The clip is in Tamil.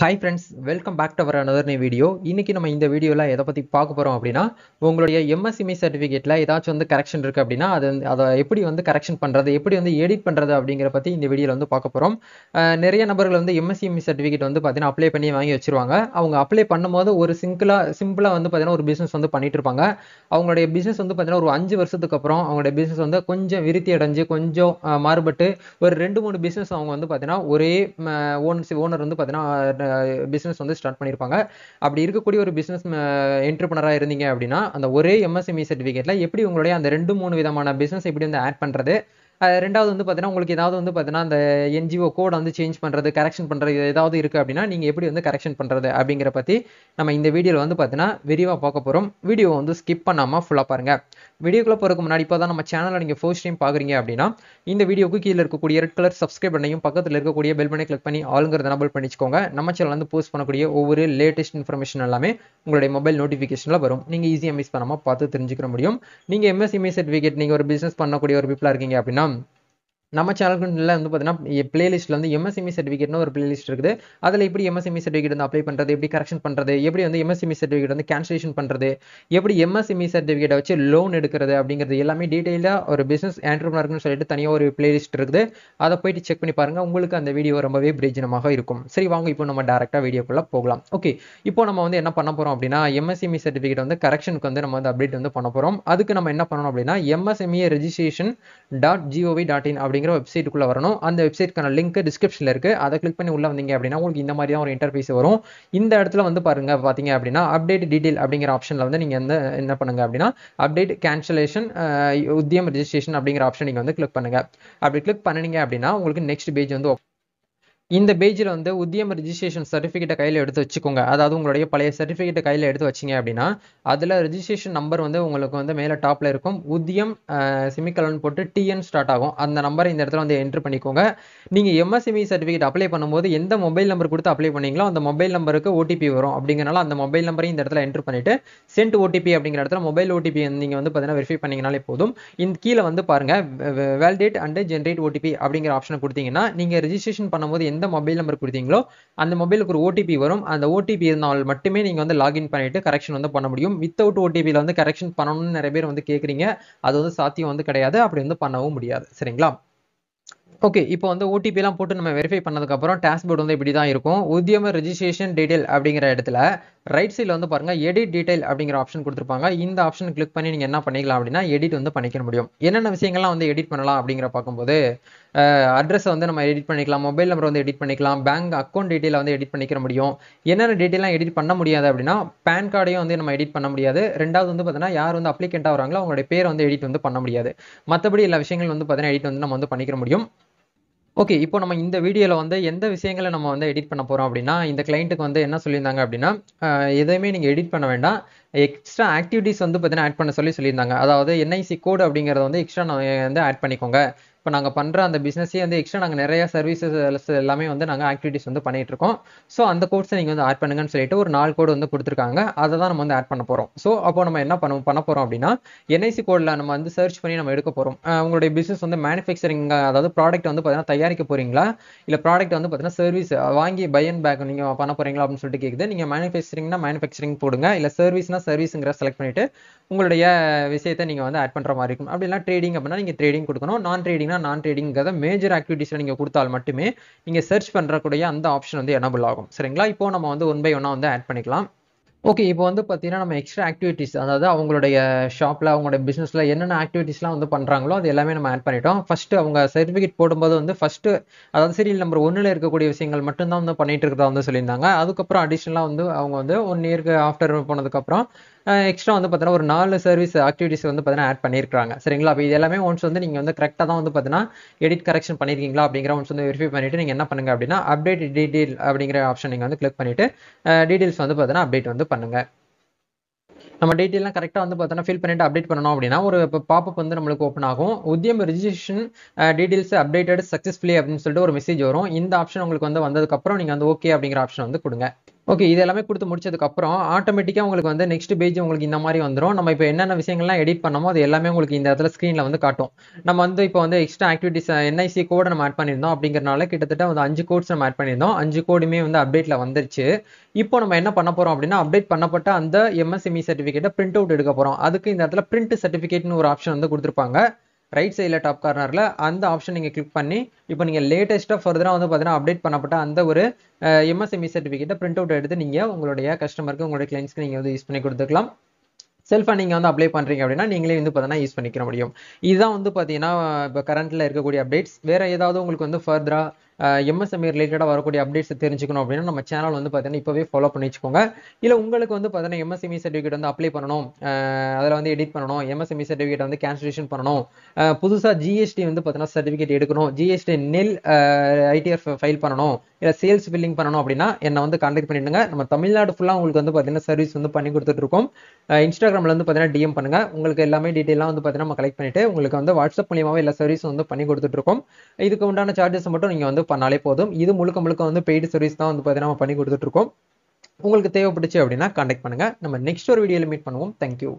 hi friends welcome back to our another video இன்றைக்கி நம்ம இந்த வீடியோவில் எதை பற்றி பார்க்க போகிறோம் அப்படின்னா உங்களுடைய எம்எஸ்எம்இ சர்டிஃபிகேட்டில் ஏதாச்சும் வந்து கரெக்ஷன் இருக்குது அப்படின்னா அது அதை எப்படி வந்து கரெக்ஷன் பண்ணுறது எப்படி வந்து எடிட் பண்ணுறது அப்படிங்கிற பற்றி இந்த வீடியோவில் வந்து பார்க்க போகிறோம் நிறைய நபர்கள் வந்து எம்எஸ்எம்இ சர்டிஃபிகேட் வந்து பார்த்தீங்கன்னா அப்ளை பண்ணி வாங்கி வச்சுருவாங்க அவங்க அப்ளை பண்ணும்போது ஒரு சிங்கிளாக சிம்பிளாக வந்து பார்த்தீங்கன்னா ஒரு பிஸ்னஸ் வந்து பண்ணிகிட்டு இருப்பாங்க அவங்களுடைய பிஸ்னஸ் வந்து பார்த்தீங்கன்னா ஒரு அஞ்சு வருஷத்துக்கு அப்புறம் அவங்களுடைய பிஸ்னஸ் வந்து கொஞ்சம் விருத்தி அடைஞ்சு கொஞ்சம் மாறுபட்டு ஒரு ரெண்டு மூணு பிஸ்னஸ் அவங்க வந்து பார்த்தீங்கன்னா ஒரே ஓன் ஓனர் வந்து பார்த்தீங்கன்னா பிஸ்னஸ் வந்து ஸ்டார்ட் பண்ணியிருப்பாங்க அப்படி இருக்கக்கூடிய ஒரு பிஸ்னஸ் என்டர்பனராக இருந்தீங்க அப்படின்னா அந்த ஒரே எம்எஸ்எம்இ சர்டிஃபிகேட்டில் e எப்படி உங்களுடைய அந்த ரெண்டு மூணு விதமான பிஸ்னஸ் எப்படி வந்து ஆட் பண்ணுறது ரெண்டாவது வந்து பார்த்தீங்கன்னா உங்களுக்கு ஏதாவது வந்து பார்த்தீங்கன்னா அந்த என்ஜிஓ கோடை வந்து சேஞ்ச் பண்ணுறது கரெக்ஷன் பண்ணுறது ஏதாவது இருக்குது அப்படின்னா நீங்கள் எப்படி வந்து கரெக்ஷன் பண்ணுறது அப்படிங்கிற பற்றி நம்ம இந்த வீடியோவில் வந்து பார்த்தீங்கன்னா விரிவாக பார்க்க போகிறோம் வீடியோ வந்து ஸ்கிப் பண்ணாமல் ஃபுல்லாக பாருங்கள் வீடியோக்குள்ளே போகிறதுக்கு முன்னாடி இப்போ தான் நம்ம சேனலில் நீங்கள் ஃபர்ஸ்ட் டைம் பார்க்குறீங்க அப்படின்னா இந்த வீடியோக்கு கீழே இருக்கக்கூடிய ரெட் கலர் சப்ஸ்கிரைப் பண்ணையும் பக்கத்தில் இருக்கக்கூடிய பெல் பண்ணி கிளிக் பண்ணி ஆளுங்கிறத நபல் பண்ணிச்சுக்கோங்க நம்ம சேனல் வந்து போஸ்ட் பண்ணக்கூடிய ஒவ்வொரு லேட்டஸ்ட் இன்ஃபர்மேஷன் எல்லாமே உங்களுடைய மொபைல் நோட்டிஃபிகேஷனில் வரும் நீங்கள் ஈஸியாக மிஸ் பண்ணாமல் பார்த்து தெரிஞ்சுக்கிற முடியும் நீங்கள் எம்எஸ்எம்இ சர்டிஃபிகேட் நீங்கள் ஒரு பிஸ்னஸ் பண்ணக்கூடிய ஒரு பீப்பிளாக இருக்கீங்க அப்படின்னா நம்ம சேனல்குள்ள வந்து பார்த்தீங்கன்னா பிளேலிஸ்ட்டில் வந்து எம்எஸ்எம்இ சர்டிஃபிகேட்னு e ஒரு பிளேலிஸ்ட் இருக்குது அதில் எப்படி எம்எஸ்எம்இ சர்டிஃபிகேட் e வந்து அப்ளை பண்ணுறது எப்படி கரெக்ஷன் பண்ணுறது எப்படி வந்து எம்எஸ்எம்இ சர்டிஃபிகேட் e வந்து கேன்சலேஷன் பண்ணுறது எப்படி எம்எஸ்எம்இ சர்டிஃபிகேட்டை வச்சு லோன் எடுக்கிறது அப்படிங்கிறது எல்லாமே டீட்டெயிலாக ஒரு பிஸ்னஸ் ஆண்டர்பனர்னு சொல்லிட்டு தனியாக ஒரு பிளேலிஸ்ட் இருக்குது அதை போயிட்டு செக் பண்ணி பாருங்கள் உங்களுக்கு அந்த வீடியோ ரொம்பவே பிரயோஜனமாக இருக்கும் சரி வாங்க இப்போ நம்ம டேரெக்டாக வீடியோக்குள்ளே போகலாம் ஓகே இப்போ நம்ம வந்து என்ன பண்ண போகிறோம் அப்படின்னா எம்எஸ்எம்இ சர்டிஃபிகேட் வந்து கரெக்ஷனுக்கு வந்து நம்ம வந்து அப்டேட் வந்து பண்ண போகிறோம் அதுக்கு நம்ம என்ன பண்ணணும் அப்படின்னா MSME registration dot G O V dot in அப்படி அப்படிங்கிற வெப்சைட்டுக்குள்ளே வரணும் அந்த வெப்சைட்டுக்கான லிங்க் டிஸ்கிரிப்ஷனில் இருக்குது அதை கிளிக் பண்ணி உள்ளே வந்தீங்க அப்படின்னா உங்களுக்கு இந்த மாதிரி தான் ஒரு இன்டர்ஃபேஸ் வரும் இந்த இடத்துல வந்து பாருங்க பார்த்தீங்க அப்படின்னா அப்டேட் டீடைல் அப்படிங்கிற ஆப்ஷனில் வந்து நீங்கள் வந்து என்ன பண்ணுங்க அப்படின்னா அப்டேட் கேன்சலேஷன் உத்தியம் ரிஜிஸ்ட்ரேஷன் அப்படிங்கிற ஆப்ஷன் நீங்கள் வந்து கிளிக் பண்ணுங்கள் அப்படி கிளிக் பண்ணினீங்க அப்படின்னா உங்களுக்கு நெக்ஸ்ட் பேஜ் வந்து இந்த பேஜில் வந்து உத்தியம் ரிஜிஸ்ட்ரேஷன் சர்டிஃபிகேட்டை கையில் எடுத்து வச்சுக்கோங்க அதாவது உங்களுடைய பழைய சர்டிஃபிகேட்டை கையில் எடுத்து வச்சிங்க அப்படின்னா அதில் ரிஜிஸ்ட்ரேஷன் நம்பர் வந்து உங்களுக்கு வந்து மேலே டாப்பில் இருக்கும் உத்தியம் சிமிக்கலன் போட்டு டிஎன் ஸ்டார்ட் ஆகும் அந்த நம்பரை இந்த இடத்துல வந்து என்ட்ரு பண்ணிக்கோங்க நீங்கள் எம்எஸ்எம்இ சர்டிஃபிகேட் அப்ளை பண்ணும்போது எந்த மொபைல் நம்பர் கொடுத்து அப்ளை பண்ணீங்களோ அந்த மொபைல் நம்பருக்கு ஓடிபி வரும் அப்படிங்கிறனால அந்த மொபைல் நம்பரையும் இந்த இடத்துல என்ட்ரு பண்ணிவிட்டு சென்ட் ஓடிபி அப்படிங்கிற இடத்துல மொபைல் ஓடிபி நீங்கள் வந்து பார்த்தீங்கன்னா வெரிஃபை பண்ணிங்கனாலே போதும் இந்த கீழே வந்து பாருங்கள் வேலிடேட் அண்ட் ஜென்ரேட் ஓடிபி அப்படிங்கிற ஆப்ஷனை கொடுத்தீங்கன்னா நீங்கள் ரிஜிஸ்ட்ரேஷன் பண்ணும்போது எந்த எந்த மொபைல் நம்பர் கொடுத்தீங்களோ அந்த மொபைலுக்கு ஒரு ஓடிபி வரும் அந்த ஓடிபி இருந்தால் மட்டுமே நீங்கள் வந்து லாகின் பண்ணிவிட்டு கரெக்ஷன் வந்து பண்ண முடியும் வித்தவுட் ஓடிபியில் வந்து கரெக்ஷன் பண்ணணும்னு நிறைய பேர் வந்து கேட்குறீங்க அது வந்து சாத்தியம் வந்து கிடையாது அப்படி வந்து பண்ணவும் முடியாது சரிங்களா ஓகே இப்போ வந்து ஓடிபிலாம் போட்டு நம்ம வெரிஃபை பண்ணதுக்கப்புறம் டேஷ்போர்ட் வந்து இப்படி தான் இருக்கும் உத்தியம ரெஜிஸ்ட்ரேஷன் டீடைல் அப்படிங்கிற இடத்துல ரைட் சைடில் வந்து பாருங்கள் எடிட் டீடைல் அப்படிங்கிற ஆப்ஷன் கொடுத்துருப்பாங்க இந்த ஆப்ஷன் கிளிக் பண்ணி நீங்கள் என்ன பண்ணிக்கலாம் அப்படின்னா எடிட் வந்து பண்ணிக்க முடியும் என்னென்ன விஷயங்கள்லாம் வந்து எடிட் பண்ணலாம் அப்படிங்கிற பார்க்கும்போது அட்ரஸ் வந்து நம்ம எடிட் பண்ணிக்கலாம் மொபைல் நம்பர் வந்து எடிட் பண்ணிக்கலாம் பேங்க் அக்கௌண்ட் டீட்டெயிலை வந்து எடிட் பண்ணிக்க முடியும் என்னென்ன டீட்டெயிலாம் எடிட் பண்ண முடியாது அப்படின்னா பேன் கார்டையும் வந்து நம்ம எடிட் பண்ண முடியாது ரெண்டாவது வந்து பார்த்தீங்கன்னா யார் வந்து அப்ளிகேண்டாக வராங்களோ அவங்களுடைய பேர் வந்து எடிட் வந்து பண்ண முடியாது மற்றபடி எல்லா விஷயங்கள் வந்து பார்த்தீங்கன்னா எடிட் வந்து நம்ம வந்து பண்ணிக்க முடியும் ஓகே இப்போ நம்ம இந்த வீடியோவில் வந்து எந்த விஷயங்களை நம்ம வந்து எடிட் பண்ண போகிறோம் அப்படின்னா இந்த கிளைண்ட்டுக்கு வந்து என்ன சொல்லியிருந்தாங்க அப்படின்னா எதையுமே நீங்கள் எடிட் பண்ண வேண்டாம் எக்ஸ்ட்ரா ஆக்டிவிட்டிஸ் வந்து பார்த்தீங்கன்னா ஆட் பண்ண சொல்லி சொல்லியிருந்தாங்க அதாவது என்ஐசி கோடு அப்படிங்கிறத வந்து எக்ஸ்ட்ரா வந்து ஆட் பண்ணிக்கோங்க இப்போ நாங்கள் பண்ணுற அந்த பிஸ்னஸே வந்து எக்ஸ்ட்ரா நாங்கள் நிறைய சர்வீசஸ் எல்லாமே வந்து நாங்கள் ஆக்டிவிட்டிஸ் வந்து பண்ணிகிட்டு இருக்கோம் ஸோ அந்த கோட்ஸை நீங்கள் வந்து ஆட் பண்ணுங்கன்னு சொல்லிட்டு ஒரு நாலு கோடு வந்து கொடுத்துருக்காங்க அதை தான் நம்ம வந்து ஆட் பண்ண போகிறோம் ஸோ அப்போ நம்ம என்ன பண்ண பண்ண போகிறோம் அப்படின்னா என்ஐசி கோடில் நம்ம வந்து சர்ச் பண்ணி நம்ம எடுக்க போகிறோம் உங்களுடைய பிஸ்னஸ் வந்து மேனுஃபேக்சரிங் அதாவது ப்ராடக்ட் வந்து பார்த்தீங்கன்னா தயாரிக்க போகிறீங்களா இல்லை ப்ராடக்ட் வந்து பார்த்தீங்கன்னா சர்வீஸ் வாங்கி பை அண்ட் பேக் நீங்கள் பண்ண போகிறீங்களா அப்படின்னு சொல்லிட்டு கேட்குது நீங்கள் மேனுஃபேக்சரிங்னா மேனுஃபேக்சரிங் போடுங்க இல்லை சர்வீஸ்னா சர்வீஸுங்கிற செலக்ட் பண்ணிவிட்டு உங்களுடைய விஷயத்தை நீங்கள் வந்து ஆட் பண்ணுற மாதிரி இருக்கும் அப்படிலாம் ட்ரேடிங் அப்படின்னா நீங்கள் ட்ரேடிங் கொடுக்கணும் நான் ட்ரேடிங்னா நான் ட்ரேடிங்கிறத மேஜர் ஆக்டிவிட்டீஸில் நீங்கள் கொடுத்தால் மட்டுமே நீங்கள் சர்ச் பண்ணுறக்கூடிய அந்த ஆப்ஷன் வந்து எனபிள் ஆகும் சரிங்களா இப்போ நம்ம வந்து ஒன் பை ஒன்னாக வந்து ஆட் பண்ணிக்கலாம் ஓகே இப்போ வந்து பார்த்தீங்கன்னா நம்ம எக்ஸ்ட்ரா ஆக்டிவிட்டிஸ் அதாவது அவங்களுடைய ஷாப்பில் அவங்களுடைய பிஸ்னஸில் என்னென்ன ஆக்டிவிட்டிஸ்லாம் வந்து பண்ணுறாங்களோ அது எல்லாமே நம்ம ஆட் பண்ணிட்டோம் ஃபஸ்ட்டு அவங்க சர்டிஃபிகேட் போடும்போது வந்து ஃபஸ்ட்டு அதாவது சீரியல் நம்பர் ஒன்றில் இருக்கக்கூடிய விஷயங்கள் மட்டும்தான் வந்து பண்ணிட்டு இருக்கிறதா வந்து சொல்லியிருந்தாங்க அதுக்கப்புறம் அடிஷ்னலாக வந்து அவங்க வந்து ஒன் இயருக்கு ஆஃப்டர் போனதுக்கப்புறம் எக்ஸ்ட்ரா வந்து பார்த்தீங்கன்னா ஒரு நாலு சர்வீஸ் ஆக்டிவிட்டிஸ் வந்து பார்த்தீங்கன்னா ஆட் பண்ணியிருக்காங்க சரிங்களா அப்போ இது எல்லாமே ஒன்ஸ் வந்து நீங்கள் வந்து கரெக்டாக தான் வந்து பார்த்தீங்கன்னா எடிட் கரெக்ஷன் பண்ணியிருக்கீங்களா அப்படிங்கிற ஒன்ஸ் வந்து வெரிஃபை பண்ணிவிட்டு நீங்கள் என்ன பண்ணுங்க அப்படின்னா அப்டேட் டீடெயில் அப்படிங்கிற ஆப்ஷன் நீங்கள் வந்து கிளிக் பண்ணிவிட்டு டீடெயில்ஸ் வந்து பார்த்தீங்கன்னா அப்டேட் வந்து பண்ணுங்கள் நம்ம டீட்டெயிலாம் கரெக்டாக வந்து பார்த்தோன்னா ஃபில் பண்ணிட்டு அப்டேட் பண்ணணும் அப்படின்னா ஒரு பாப்பப் வந்து நம்மளுக்கு ஓப்பன் ஆகும் Udyam registration details updated successfully அப்படின்னு சொல்லிட்டு ஒரு மெசேஜ் வரும் இந்த ஆப்ஷன் உங்களுக்கு வந்து வந்ததுக்கப்புறம் நீங்கள் வந்து ஓகே அப்படிங்கிற ஆப்ஷன் வந்து கொடுங்க ஓகே இது எல்லாமே கொடுத்து முடிச்சதுக்கப்புறம் ஆட்டோமேட்டிக்காக உங்களுக்கு வந்து நெக்ஸ்ட் பேஜ் உங்களுக்கு இந்த மாதிரி வந்துடும் நம்ம இப்போ என்னென்ன விஷயங்கள்லாம் எடிட் பண்ணமோ அது எல்லாமே உங்களுக்கு இந்த இடத்துல ஸ்க்ரீனில் வந்து காட்டும் நம்ம வந்து இப்போ வந்து எக்ஸ்ட்ரா ஆக்டிவிட்டிஸ் என்ஐசி கோடை நம்ம ஆட் பண்ணியிருந்தோம் அப்படிங்கிறனால கிட்டத்தட்ட வந்து அஞ்சு கோட்ஸ் நம்ம ஆட் பண்ணியிருந்தோம் அஞ்சு கோடுமே வந்து அப்டேட்டில் வந்துருச்சு இப்போ நம்ம என்ன பண்ண போகிறோம் அப்படின்னா அப்டேட் பண்ணப்பட்ட அந்த எம்எஸ்எம்இ சர்டிஃபிகேட்டை பிரிண்ட் அவுட் எடுக்க போகிறோம் அதுக்கு இந்த இடத்துல பிரிண்ட் சர்டிஃபிகேட்னு ஒரு ஆப்ஷன் வந்து கொடுத்துருப்பாங்க ரைட் சைடில் டாப் கார்னரில் அந்த ஆப்ஷன் நீங்கள் கிளிக் பண்ணி இப்போ நீங்கள் லேட்டஸ்ட்டாக ஃபர்தராக வந்து பார்த்தீங்கன்னா அப்டேட் பண்ணப்பட்ட அந்த ஒரு எம்எஸ்எம்இ சர்டிஃபிகேட்டை பிரிண்ட் அவுட் எடுத்து நீங்கள் உங்களுடைய கஸ்டமருக்கு உங்களுடைய கிளைண்ட்ஸ்க்கு நீங்கள் வந்து யூஸ் பண்ணி கொடுத்துக்கலாம் செல்ஃபாக நீங்கள் வந்து அப்ளை பண்ணுறீங்க அப்படின்னா நீங்களே வந்து பார்த்தீங்கன்னா யூஸ் பண்ணிக்கிற முடியும் இதுதான் வந்து பார்த்தீங்கன்னா இப்போ கரண்ட்டில் இருக்கக்கூடிய அப்டேட்ஸ் வேறு ஏதாவது உங்களுக்கு வந்து ஃபர்தராக எம்எஸ்எம்இ ரிலேட்டடாக e வரக்கூடிய அப்டேட்ஸ் தெரிஞ்சுக்கணும் அப்படின்னா நம்ம சேனல் வந்து பார்த்தீங்கன்னா இப்போவே ஃபாலோ பண்ணி வச்சுக்கோங்க இல்லை உங்களுக்கு வந்து பார்த்தீங்கன்னா எம்எஸ்எம்இ சர்டிஃபிகேட் e வந்து அப்ளை பண்ணணும் அதில் வந்து எடிட் பண்ணணும் எம்எஸ்எம்இ சர்டிஃபிகேட் e வந்து கேன்சலேஷன் பண்ணணும் புதுசாக ஜிஎஸ்டி வந்து பார்த்தீங்கன்னா சர்டிஃபிகேட் எடுக்கணும் ஜிஎஸ்டி நெல் ஐடிஆர் ஃபைல் பண்ணணும் இல்லை சேல்ஸ் பில்லிங் பண்ணணும் அப்படின்னா என்னை வந்து காண்டக்ட் பண்ணிடுங்க நம்ம தமிழ்நாடு ஃபுல்லாக உங்களுக்கு வந்து பார்த்தீங்கன்னா சர்வீஸ் வந்து பண்ணி கொடுத்துட்டு இருக்கோம் இன்ஸ்டாகிராமில் வந்து பார்த்தீங்கன்னா டிஎம் பண்ணுங்கள் உங்களுக்கு எல்லாமே டீட்டெயிலாக வந்து பார்த்தீங்கன்னா நம்ம கலெக்ட் பண்ணிவிட்டு உங்களுக்கு வந்து வாட்ஸ்அப் மூலியமாகவே எல்லா சர்வீஸும் வந்து பண்ணி கொடுத்துட்ருக்கோம் இதுக்கு உண்டான சார்ஜஸ் மட்டும் நீங்கள் வந்து பண்ணாலே போதும் இது முழுக்க முழுக்க வந்து பெய்டு சர்வீஸ் தான் வந்து பார்த்தீங்கன்னா நம்ம பண்ணி கொடுத்துட்ருக்கோம் உங்களுக்கு தேவைப்பட்டுச்சு அப்படின்னா கான்டாக்ட் பண்ணுங்கள் நம்ம நெக்ஸ்ட் ஒரு வீடியோவில் மீட் பண்ணுவோம் தேங்க்யூ